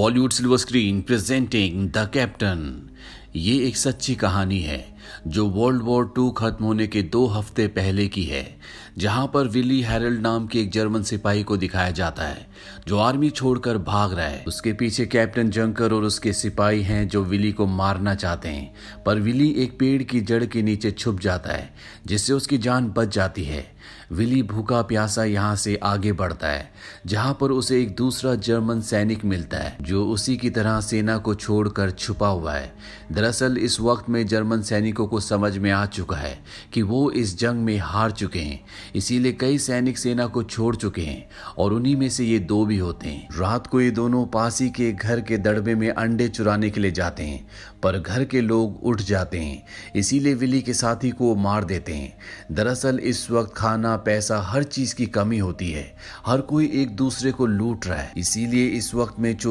Bollywood silver screen presenting the captain ये एक सच्ची कहानी है जो वर्ल्ड वॉर टू खत्म होने के दो हफ्ते पहले की है जहां पर विली हैरल्ड नाम के एक जर्मन सिपाही को दिखाया जाता है जो आर्मी छोड़कर भाग रहा है उसके पीछे कैप्टन जंकर और उसके सिपाही हैं जो विली को मारना चाहते हैं पर विली एक पेड़ की जड़ के नीचे छुप जाता है जिससे उसकी जान बच जाती है विली भूखा प्यासा यहाँ से आगे बढ़ता है जहाँ पर उसे एक दूसरा जर्मन सैनिक मिलता है जो उसी की तरह सेना को छोड़कर छुपा हुआ है दरअसल इस वक्त में जर्मन सैनिक सैनिकों को समझ में आ चुका है कि वो इस जंग में हार चुके हैं इसीलिए कई सैनिक सेना को छोड़ चुके हैं और उन्हीं में से ये दो भी होते हैं रात को ये दोनों पासी के घर के दड़बे में अंडे चुराने के लिए जाते हैं पर घर के लोग उठ जाते हैं इसीलिए विली के साथी को मार देते हैं दरअसल इस वक्त खाना पैसा हर चीज़ की कमी होती है हर कोई एक दूसरे को लूट रहा है इसीलिए इस वक्त में चोरी